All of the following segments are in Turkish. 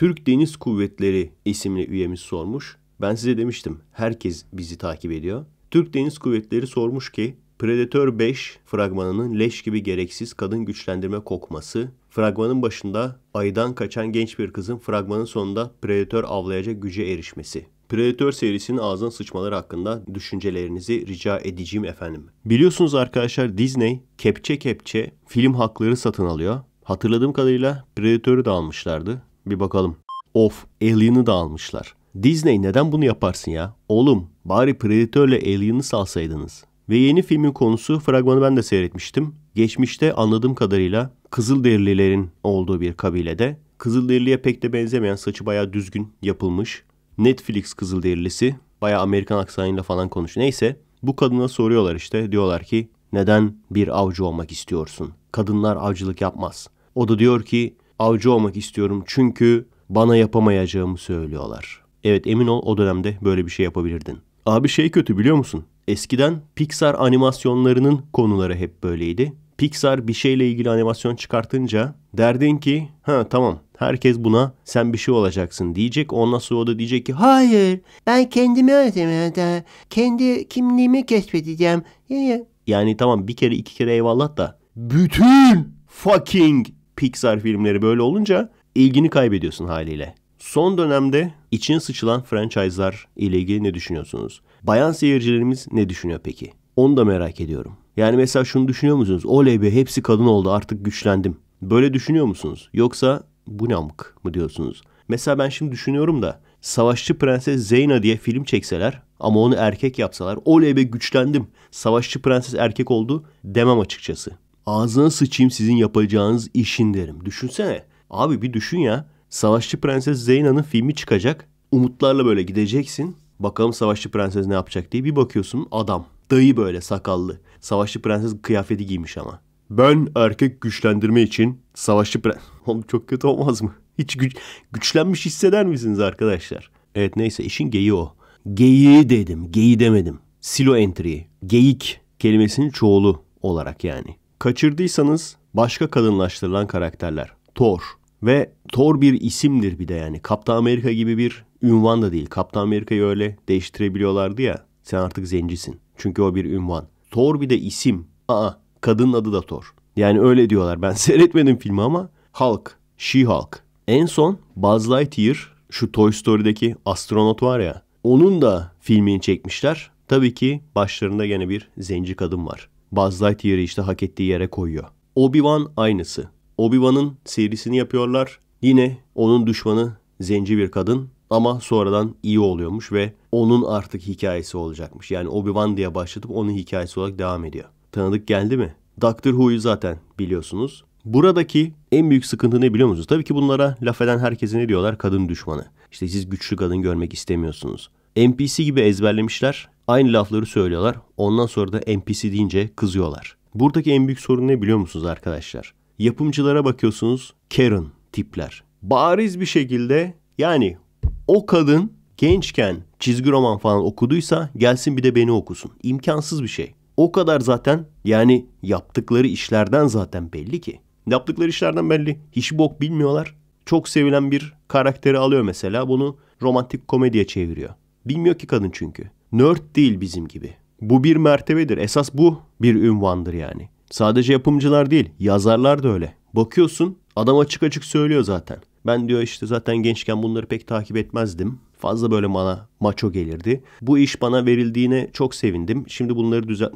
Türk Deniz Kuvvetleri isimli üyemiz sormuş. Ben size demiştim herkes bizi takip ediyor. Türk Deniz Kuvvetleri sormuş ki Predator 5 fragmanının leş gibi gereksiz kadın güçlendirme kokması, fragmanın başında aydan kaçan genç bir kızın fragmanın sonunda Predator avlayacak güce erişmesi. Predator serisinin ağzına sıçmaları hakkında düşüncelerinizi rica edeceğim efendim. Biliyorsunuz arkadaşlar Disney kepçe kepçe film hakları satın alıyor. Hatırladığım kadarıyla Predator'u da almışlardı. Bir bakalım. Of Alien'ı da almışlar. Disney neden bunu yaparsın ya? Oğlum bari Predator'la Alien'ı salsaydınız. Ve yeni filmin konusu fragmanı ben de seyretmiştim. Geçmişte anladığım kadarıyla Kızılderililerin olduğu bir kabilede Kızılderili'ye pek de benzemeyen saçı baya düzgün yapılmış. Netflix Kızılderilisi baya Amerikan aksanıyla falan konuş. Neyse bu kadına soruyorlar işte diyorlar ki neden bir avcı olmak istiyorsun? Kadınlar avcılık yapmaz. O da diyor ki avcı olmak istiyorum çünkü bana yapamayacağımı söylüyorlar. Evet emin ol o dönemde böyle bir şey yapabilirdin. Abi şey kötü biliyor musun? Eskiden Pixar animasyonlarının konuları hep böyleydi. Pixar bir şeyle ilgili animasyon çıkartınca derdin ki ha tamam herkes buna sen bir şey olacaksın diyecek. Ondan sonra o da diyecek ki hayır ben kendimi öğreteceğim. Kendi kimliğimi keşfedeceğim. Yani tamam bir kere iki kere eyvallah da bütün fucking Pixar filmleri böyle olunca ilgini kaybediyorsun haliyle. Son dönemde için sıçılan franchise'lar ile ilgili ne düşünüyorsunuz? Bayan seyircilerimiz ne düşünüyor peki? Onu da merak ediyorum. Yani mesela şunu düşünüyor musunuz? Oley be hepsi kadın oldu artık güçlendim. Böyle düşünüyor musunuz? Yoksa bu ne amık mı diyorsunuz? Mesela ben şimdi düşünüyorum da Savaşçı Prenses Zeyna diye film çekseler ama onu erkek yapsalar oley be güçlendim. Savaşçı Prenses erkek oldu demem açıkçası ağzına sıçayım sizin yapacağınız işin derim. Düşünsene. Abi bir düşün ya. Savaşçı Prenses Zeyna'nın filmi çıkacak. Umutlarla böyle gideceksin. Bakalım Savaşçı Prenses ne yapacak diye bir bakıyorsun adam. Dayı böyle sakallı. Savaşçı Prenses kıyafeti giymiş ama. Ben erkek güçlendirme için savaşçı prenses... Oğlum çok kötü olmaz mı? Hiç güç, güçlenmiş hisseder misiniz arkadaşlar? Evet neyse işin geyi o. Geyi dedim, geyi demedim. Silo entry, geyik kelimesinin çoğulu olarak yani. Kaçırdıysanız başka kadınlaştırılan karakterler. Thor ve Thor bir isimdir bir de yani. Kaptan Amerika gibi bir ünvan da değil. Kaptan Amerika'yı öyle değiştirebiliyorlardı ya. Sen artık zencisin. Çünkü o bir ünvan. Thor bir de isim. Aa kadının adı da Thor. Yani öyle diyorlar. Ben seyretmedim filmi ama Hulk, She-Hulk. En son Buzz Lightyear şu Toy Story'deki astronot var ya. Onun da filmini çekmişler. Tabii ki başlarında gene bir zenci kadın var. Buzz Lightyear'ı işte hak ettiği yere koyuyor. Obi-Wan aynısı. Obi-Wan'ın serisini yapıyorlar. Yine onun düşmanı zenci bir kadın ama sonradan iyi oluyormuş ve onun artık hikayesi olacakmış. Yani Obi-Wan diye başlatıp onun hikayesi olarak devam ediyor. Tanıdık geldi mi? Doctor Who'yu zaten biliyorsunuz. Buradaki en büyük sıkıntı ne biliyor musunuz? Tabii ki bunlara laf eden herkese ne diyorlar? Kadın düşmanı. İşte siz güçlü kadın görmek istemiyorsunuz. NPC gibi ezberlemişler. Aynı lafları söylüyorlar. Ondan sonra da NPC deyince kızıyorlar. Buradaki en büyük sorun ne biliyor musunuz arkadaşlar? Yapımcılara bakıyorsunuz Karen tipler. Bariz bir şekilde yani o kadın gençken çizgi roman falan okuduysa gelsin bir de beni okusun. İmkansız bir şey. O kadar zaten yani yaptıkları işlerden zaten belli ki. Yaptıkları işlerden belli. Hiç bok bilmiyorlar. Çok sevilen bir karakteri alıyor mesela bunu romantik komediye çeviriyor. Bilmiyor ki kadın çünkü. Nerd değil bizim gibi. Bu bir mertebedir. Esas bu bir ünvandır yani. Sadece yapımcılar değil, yazarlar da öyle. Bakıyorsun adam açık açık söylüyor zaten. Ben diyor işte zaten gençken bunları pek takip etmezdim. Fazla böyle bana maço gelirdi. Bu iş bana verildiğine çok sevindim. Şimdi bunları düzen...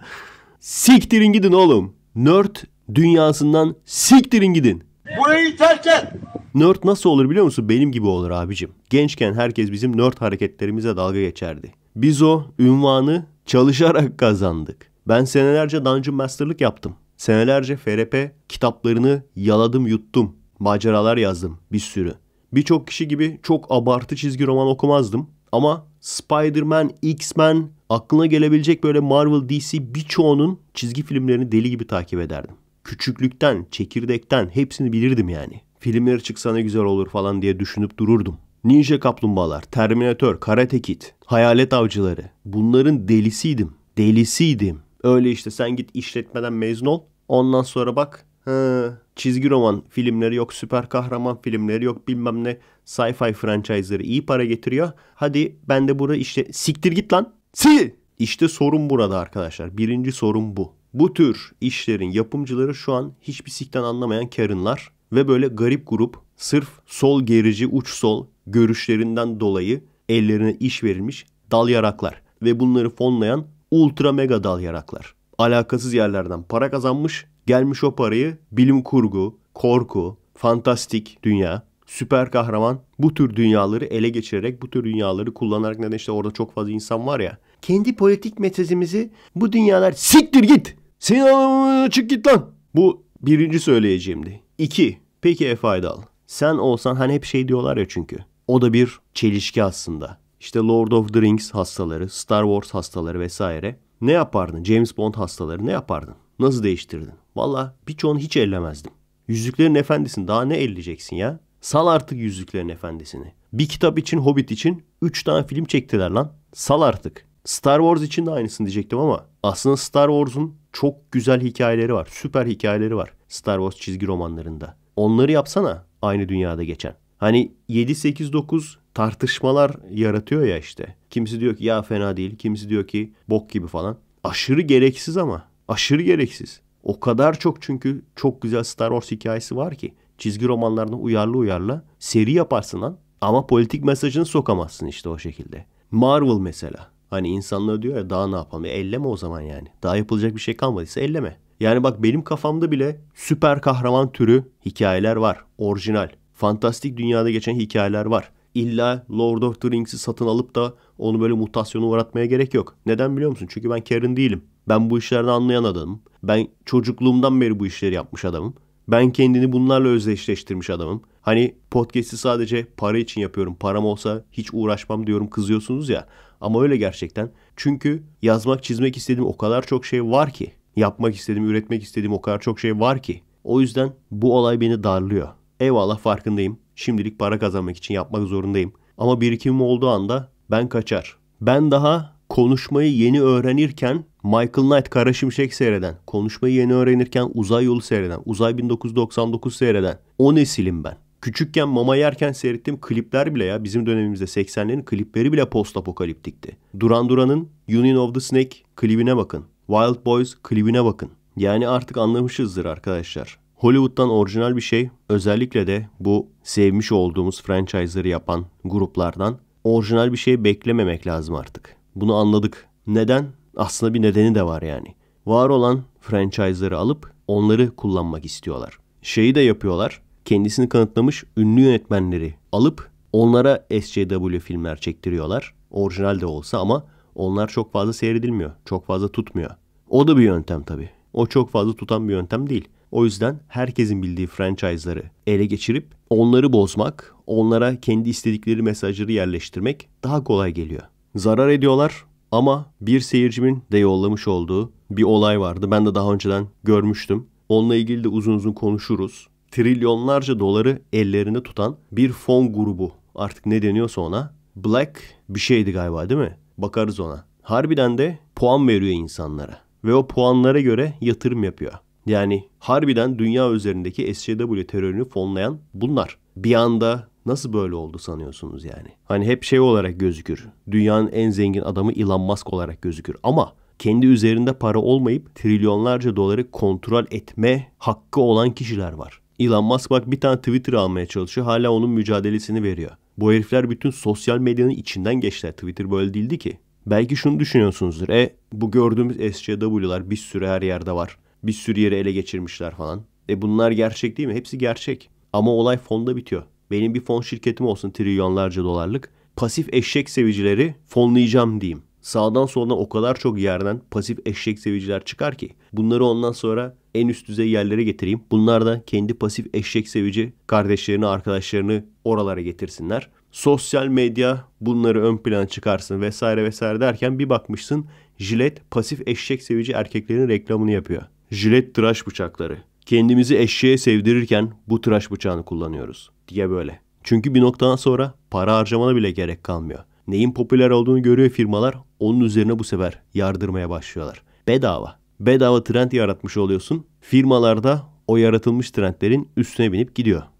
siktirin gidin oğlum. Nerd dünyasından siktirin gidin. Burayı terk et. Nerd nasıl olur biliyor musun? Benim gibi olur abicim. Gençken herkes bizim nerd hareketlerimize dalga geçerdi. Biz o ünvanı çalışarak kazandık. Ben senelerce Dungeon Master'lık yaptım. Senelerce FRP kitaplarını yaladım yuttum. Maceralar yazdım bir sürü. Birçok kişi gibi çok abartı çizgi roman okumazdım. Ama Spider-Man, X-Men, aklına gelebilecek böyle Marvel, DC birçoğunun çizgi filmlerini deli gibi takip ederdim. Küçüklükten, çekirdekten hepsini bilirdim yani filmleri çıksa ne güzel olur falan diye düşünüp dururdum. Ninja Kaplumbağalar, Terminator, Karate Kid, Hayalet Avcıları. Bunların delisiydim. Delisiydim. Öyle işte sen git işletmeden mezun ol. Ondan sonra bak he, çizgi roman filmleri yok, süper kahraman filmleri yok bilmem ne. Sci-fi franchise'ları iyi para getiriyor. Hadi ben de burada işte siktir git lan. Si! İşte sorun burada arkadaşlar. Birinci sorun bu. Bu tür işlerin yapımcıları şu an hiçbir sikten anlamayan Karen'lar ve böyle garip grup sırf sol gerici uç sol görüşlerinden dolayı ellerine iş verilmiş dal yaraklar ve bunları fonlayan ultra mega dal yaraklar. Alakasız yerlerden para kazanmış, gelmiş o parayı bilim kurgu, korku, fantastik dünya, süper kahraman bu tür dünyaları ele geçirerek bu tür dünyaları kullanarak neden işte orada çok fazla insan var ya. Kendi politik metezimizi bu dünyalar siktir git. Sen çık git lan. Bu birinci söyleyeceğimdi. İki, Peki Efe Aydal sen olsan hani hep şey diyorlar ya çünkü. O da bir çelişki aslında. İşte Lord of the Rings hastaları, Star Wars hastaları vesaire. Ne yapardın? James Bond hastaları ne yapardın? Nasıl değiştirdin? Valla birçoğunu hiç ellemezdim. Yüzüklerin Efendisi'ni daha ne elleyeceksin ya? Sal artık Yüzüklerin Efendisi'ni. Bir kitap için Hobbit için 3 tane film çektiler lan. Sal artık. Star Wars için de aynısını diyecektim ama aslında Star Wars'un çok güzel hikayeleri var. Süper hikayeleri var Star Wars çizgi romanlarında. Onları yapsana aynı dünyada geçen. Hani 7 8 9 tartışmalar yaratıyor ya işte. Kimisi diyor ki ya fena değil, kimisi diyor ki bok gibi falan. Aşırı gereksiz ama. Aşırı gereksiz. O kadar çok çünkü çok güzel Star Wars hikayesi var ki. Çizgi romanlarına uyarlı uyarla seri yaparsın lan. Ama politik mesajını sokamazsın işte o şekilde. Marvel mesela. Hani insanlar diyor ya daha ne yapalım? E, elleme o zaman yani. Daha yapılacak bir şey kalmadıysa elleme. Yani bak benim kafamda bile süper kahraman türü hikayeler var. Orijinal. Fantastik dünyada geçen hikayeler var. İlla Lord of the Rings'i satın alıp da onu böyle mutasyonu uğratmaya gerek yok. Neden biliyor musun? Çünkü ben Karen değilim. Ben bu işlerden anlayan adamım. Ben çocukluğumdan beri bu işleri yapmış adamım. Ben kendini bunlarla özdeşleştirmiş adamım. Hani podcast'i sadece para için yapıyorum. Param olsa hiç uğraşmam diyorum kızıyorsunuz ya. Ama öyle gerçekten. Çünkü yazmak çizmek istediğim o kadar çok şey var ki yapmak istediğim, üretmek istediğim o kadar çok şey var ki. O yüzden bu olay beni darlıyor. Eyvallah farkındayım. Şimdilik para kazanmak için yapmak zorundayım. Ama birikimim olduğu anda ben kaçar. Ben daha konuşmayı yeni öğrenirken Michael Knight Kara Şimşek seyreden, konuşmayı yeni öğrenirken Uzay Yolu seyreden, Uzay 1999 seyreden o nesilim ben. Küçükken mama yerken seyrettiğim klipler bile ya bizim dönemimizde 80'lerin klipleri bile post apokaliptikti. Duran Duran'ın Union of the Snake klibine bakın. Wild Boys klibine bakın. Yani artık anlamışızdır arkadaşlar. Hollywood'dan orijinal bir şey özellikle de bu sevmiş olduğumuz franchise'ları yapan gruplardan orijinal bir şey beklememek lazım artık. Bunu anladık. Neden? Aslında bir nedeni de var yani. Var olan franchise'ları alıp onları kullanmak istiyorlar. Şeyi de yapıyorlar. Kendisini kanıtlamış ünlü yönetmenleri alıp onlara SJW filmler çektiriyorlar. Orijinal de olsa ama onlar çok fazla seyredilmiyor. Çok fazla tutmuyor. O da bir yöntem tabii. O çok fazla tutan bir yöntem değil. O yüzden herkesin bildiği franchise'ları ele geçirip onları bozmak, onlara kendi istedikleri mesajları yerleştirmek daha kolay geliyor. Zarar ediyorlar ama bir seyircimin de yollamış olduğu bir olay vardı. Ben de daha önceden görmüştüm. Onunla ilgili de uzun uzun konuşuruz. Trilyonlarca doları ellerinde tutan bir fon grubu artık ne deniyorsa ona Black bir şeydi galiba değil mi? Bakarız ona. Harbiden de puan veriyor insanlara. Ve o puanlara göre yatırım yapıyor. Yani harbiden dünya üzerindeki SJW terörünü fonlayan bunlar. Bir anda nasıl böyle oldu sanıyorsunuz yani? Hani hep şey olarak gözükür. Dünyanın en zengin adamı Elon Musk olarak gözükür. Ama kendi üzerinde para olmayıp trilyonlarca doları kontrol etme hakkı olan kişiler var. Elon Musk bak bir tane Twitter almaya çalışıyor. Hala onun mücadelesini veriyor. Bu herifler bütün sosyal medyanın içinden geçtiler. Twitter böyle değildi ki. Belki şunu düşünüyorsunuzdur. E bu gördüğümüz SCW'lar bir sürü her yerde var. Bir sürü yere ele geçirmişler falan. E bunlar gerçek değil mi? Hepsi gerçek. Ama olay fonda bitiyor. Benim bir fon şirketim olsun trilyonlarca dolarlık. Pasif eşek sevicileri fonlayacağım diyeyim sağdan soldan o kadar çok yerden pasif eşek seviciler çıkar ki bunları ondan sonra en üst düzey yerlere getireyim. Bunlar da kendi pasif eşek sevici kardeşlerini, arkadaşlarını oralara getirsinler. Sosyal medya bunları ön plana çıkarsın vesaire vesaire derken bir bakmışsın jilet pasif eşek sevici erkeklerin reklamını yapıyor. Jilet tıraş bıçakları. Kendimizi eşeğe sevdirirken bu tıraş bıçağını kullanıyoruz diye böyle. Çünkü bir noktadan sonra para harcamana bile gerek kalmıyor. Neyin popüler olduğunu görüyor firmalar. Onun üzerine bu sefer yardırmaya başlıyorlar. Bedava. Bedava trend yaratmış oluyorsun. Firmalarda o yaratılmış trendlerin üstüne binip gidiyor.